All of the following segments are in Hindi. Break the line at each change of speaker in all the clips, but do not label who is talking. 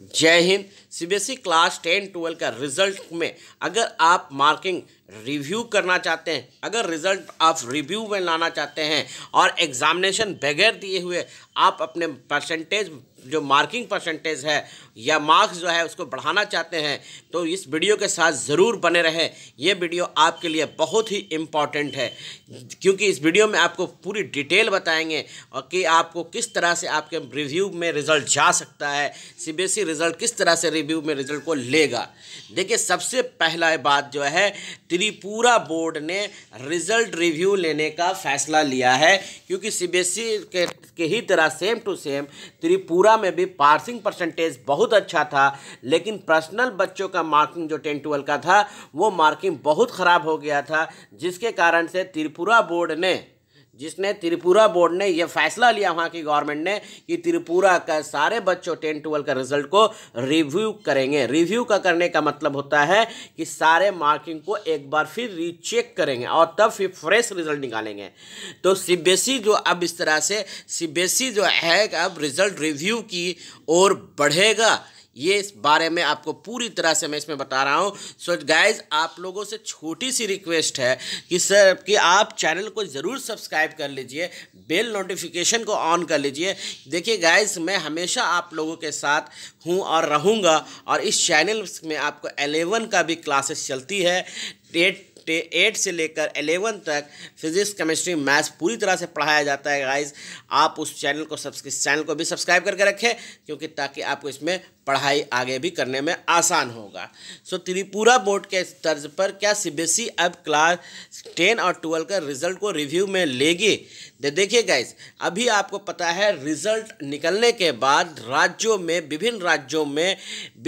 जय Hind CBSE e class ten twelve का रिजल्ट में अगर आप मार्किंग रिव्यू करना चाहते हैं अगर रिजल्ट आप रिव्यू में लाना चाहते हैं और एग्जामिनेशन बगैर दिए हुए आप अपने परसेंटेज जो मार्किंग परसेंटेज है या मार्क्स जो है उसको बढ़ाना चाहते हैं तो इस वीडियो के साथ ज़रूर बने रहें यह वीडियो आपके लिए बहुत ही इम्पॉर्टेंट है क्योंकि इस वीडियो में आपको पूरी डिटेल बताएंगे और कि आपको किस तरह से आपके रिव्यू में रिज़ल्ट जा सकता है सी रिज़ल्ट e किस तरह से रिव्यू में रिज़ल्ट को लेगा देखिए सबसे पहला बात जो है त्रिपुरा बोर्ड ने रिज़ल्ट रिव्यू लेने का फैसला लिया है क्योंकि सी e के, के ही तरह सेम टू सेम त्रिपुरा में भी पासिंग परसेंटेज बहुत बहुत अच्छा था लेकिन पर्सनल बच्चों का मार्किंग जो टेन ट्वेल्व का था वो मार्किंग बहुत ख़राब हो गया था जिसके कारण से त्रिपुरा बोर्ड ने जिसने त्रिपुरा बोर्ड ने यह फैसला लिया वहाँ की गवर्नमेंट ने कि त्रिपुरा का सारे बच्चों टेन ट्वेल्व का रिजल्ट को रिव्यू करेंगे रिव्यू का करने का मतलब होता है कि सारे मार्किंग को एक बार फिर रीचेक करेंगे और तब फिर फ्रेश रिजल्ट निकालेंगे तो सी e जो अब इस तरह से सी e जो है अब रिजल्ट रिव्यू की ओर बढ़ेगा ये इस बारे में आपको पूरी तरह से मैं इसमें बता रहा हूँ सो गाइज आप लोगों से छोटी सी रिक्वेस्ट है कि सर कि आप चैनल को ज़रूर सब्सक्राइब कर लीजिए बेल नोटिफिकेशन को ऑन कर लीजिए देखिए गाइज मैं हमेशा आप लोगों के साथ हूँ और रहूँगा और इस चैनल में आपको एलेवन का भी क्लासेस चलती है एट एट से लेकर एलेवन तक फिजिक्स केमिस्ट्री मैथ्स पूरी तरह से पढ़ाया जाता है गाइज आप उस चैनल को सब्स चैनल को भी सब्सक्राइब करके रखें क्योंकि ताकि आपको इसमें पढ़ाई आगे भी करने में आसान होगा सो त्रिपुरा बोर्ड के तर्ज पर क्या सी e अब क्लास टेन और ट्वेल्व का रिजल्ट को रिव्यू में लेगी दे देखिए गाइस अभी आपको पता है रिजल्ट निकलने के बाद राज्यों में विभिन्न राज्यों में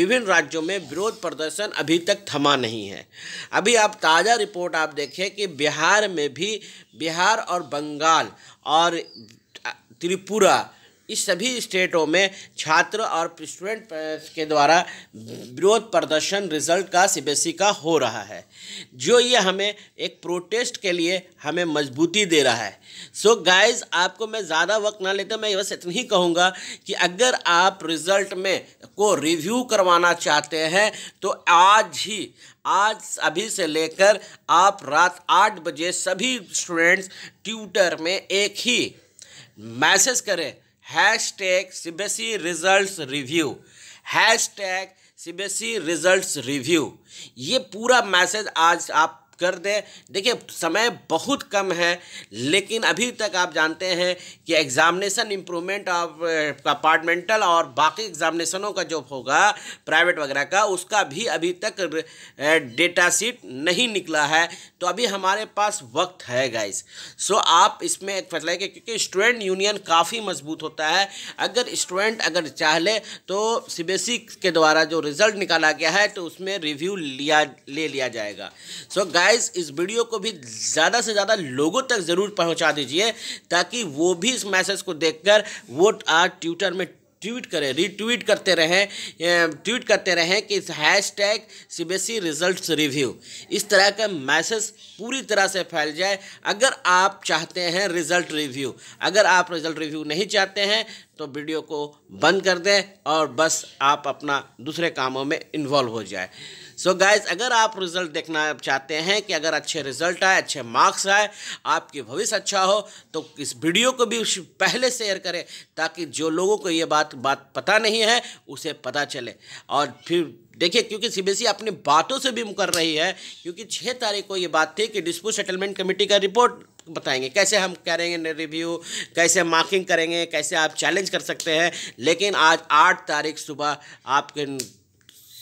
विभिन्न राज्यों में विरोध प्रदर्शन अभी तक थमा नहीं है अभी आप ताज़ा रिपोर्ट आप देखें कि बिहार में भी बिहार और बंगाल और त्रिपुरा इस सभी स्टेटों में छात्र और स्टूडेंट के द्वारा विरोध प्रदर्शन रिजल्ट का सीबीएसई का हो रहा है जो ये हमें एक प्रोटेस्ट के लिए हमें मजबूती दे रहा है सो so गाइस आपको मैं ज़्यादा वक्त ना लेता मैं बस इतना ही कहूँगा कि अगर आप रिज़ल्ट में को रिव्यू करवाना चाहते हैं तो आज ही आज अभी से लेकर आप रात आठ बजे सभी स्टूडेंट्स ट्यूटर में एक ही मैसेज करें hash tag C result review hash tag E result review ये पूरा मैसेज आज आप कर दें देखिए समय बहुत कम है लेकिन अभी तक आप जानते हैं कि एग्जामिनेशन इम्प्रूवमेंट ऑफ कंपार्टमेंटल और बाकी एग्जामिनेशनों का जो होगा प्राइवेट वगैरह का उसका भी अभी तक डेटा uh, शीट नहीं निकला है तो अभी हमारे पास वक्त है गाइस सो so, आप इसमें एक फैसला कि क्योंकि स्टूडेंट यूनियन काफ़ी मजबूत होता है अगर स्टूडेंट अगर चाह ले तो सी के द्वारा जो रिज़ल्ट निकाला गया है तो उसमें रिव्यू लिया ले लिया जाएगा सो so, गाइस इस वीडियो को भी ज़्यादा से ज़्यादा लोगों तक ज़रूर पहुँचा दीजिए ताकि वो भी इस मैसेज को देख वो आज ट्विटर में ट्वीट करें रीट्वीट करते रहें ट्वीट करते रहें कि इस hash tag C B S E result review इस तरह का मैसेज पूरी तरह से फैल जाए अगर आप चाहते हैं रिज़ल्ट रिव्यू अगर आप रिज़ल्ट रिव्यू नहीं चाहते हैं तो वीडियो को बंद कर दें और बस आप अपना दूसरे कामों में इन्वॉल्व हो जाए सो so गाइज अगर आप रिजल्ट देखना चाहते हैं कि अगर अच्छे रिजल्ट आए अच्छे मार्क्स आए आपके भविष्य अच्छा हो तो इस वीडियो को भी पहले शेयर करें ताकि जो लोगों को ये बात बात पता नहीं है उसे पता चले और फिर देखिए क्योंकि सीबीएसई e अपनी बातों से भी मुकर रही है क्योंकि छः तारीख को ये बात थी कि डिस्प्यूट सेटलमेंट कमेटी का रिपोर्ट बताएंगे कैसे हम करेंगे रिव्यू कैसे मार्किंग करेंगे कैसे आप चैलेंज कर सकते हैं लेकिन आज आठ तारीख सुबह आपके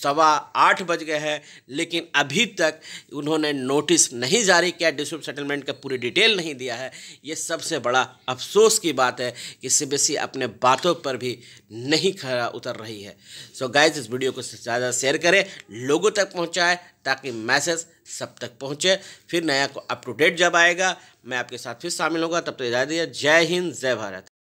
सवा आठ बज गए हैं लेकिन अभी तक उन्होंने नोटिस नहीं जारी किया डिस्प्यूट सेटलमेंट का पूरी डिटेल नहीं दिया है ये सबसे बड़ा अफसोस की बात है कि सीबीएसई अपने बातों पर भी नहीं खरा उतर रही है सो so गाइज इस वीडियो को ज़्यादा शेयर करें लोगों तक पहुँचाए ताकि मैसेज सब तक पहुँचे फिर नया को अप टू डेट जब आएगा मैं आपके साथ फिर शामिल होगा तब तक तो इजाज़त दिया जय हिंद जय भारत